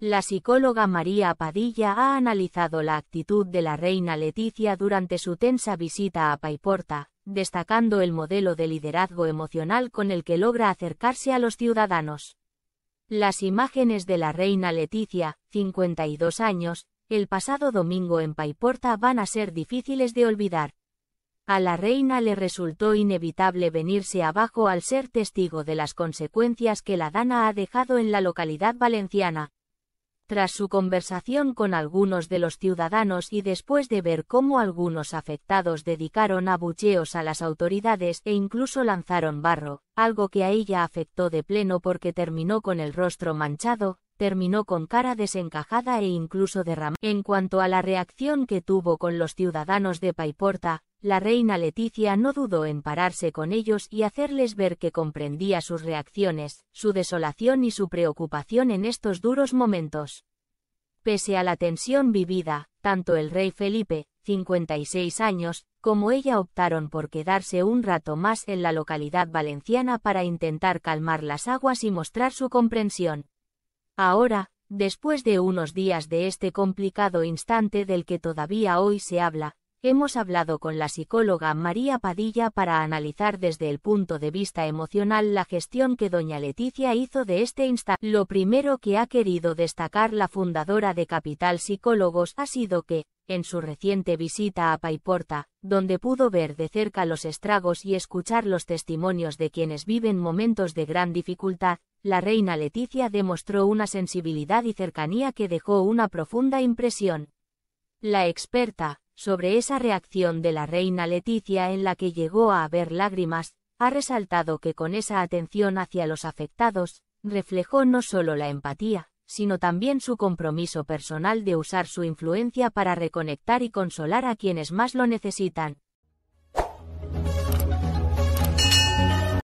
La psicóloga María Padilla ha analizado la actitud de la reina Leticia durante su tensa visita a Paiporta, destacando el modelo de liderazgo emocional con el que logra acercarse a los ciudadanos. Las imágenes de la reina Leticia, 52 años, el pasado domingo en Paiporta van a ser difíciles de olvidar. A la reina le resultó inevitable venirse abajo al ser testigo de las consecuencias que la dana ha dejado en la localidad valenciana, tras su conversación con algunos de los ciudadanos y después de ver cómo algunos afectados dedicaron abucheos a las autoridades e incluso lanzaron barro, algo que a ella afectó de pleno porque terminó con el rostro manchado, terminó con cara desencajada e incluso derramada. En cuanto a la reacción que tuvo con los ciudadanos de Paiporta, la reina Leticia no dudó en pararse con ellos y hacerles ver que comprendía sus reacciones, su desolación y su preocupación en estos duros momentos. Pese a la tensión vivida, tanto el rey Felipe, 56 años, como ella optaron por quedarse un rato más en la localidad valenciana para intentar calmar las aguas y mostrar su comprensión. Ahora, después de unos días de este complicado instante del que todavía hoy se habla, Hemos hablado con la psicóloga María Padilla para analizar desde el punto de vista emocional la gestión que doña Leticia hizo de este instante. Lo primero que ha querido destacar la fundadora de Capital Psicólogos ha sido que, en su reciente visita a Paiporta, donde pudo ver de cerca los estragos y escuchar los testimonios de quienes viven momentos de gran dificultad, la reina Leticia demostró una sensibilidad y cercanía que dejó una profunda impresión. La experta, sobre esa reacción de la reina Leticia en la que llegó a haber lágrimas, ha resaltado que con esa atención hacia los afectados, reflejó no solo la empatía, sino también su compromiso personal de usar su influencia para reconectar y consolar a quienes más lo necesitan.